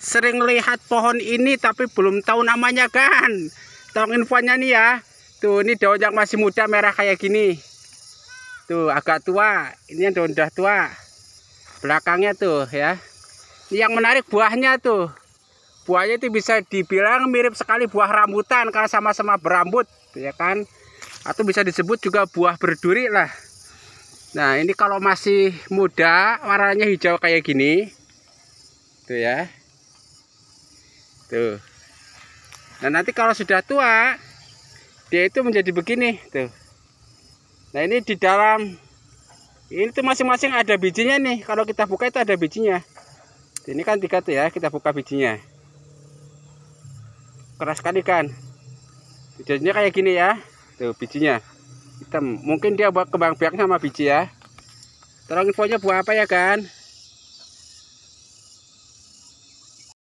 sering lihat pohon ini tapi belum tahu namanya kan Tahu infonya nih ya tuh ini daunnya masih muda merah kayak gini tuh agak tua ini yang daun udah tua belakangnya tuh ya ini yang menarik buahnya tuh buahnya itu bisa dibilang mirip sekali buah rambutan karena sama-sama berambut ya kan atau bisa disebut juga buah berduri lah nah ini kalau masih muda warnanya hijau kayak gini tuh ya tuh gitu. nah nanti kalau sudah tua dia itu menjadi begini tuh nah ini di dalam ini tuh masing-masing ada bijinya nih kalau kita buka itu ada bijinya ini kan tiga tuh ya kita buka bijinya keras sekali kan bijinya kayak gini ya tuh bijinya hitam mungkin dia buat kembang biaknya sama biji ya tolong infonya buah apa ya kan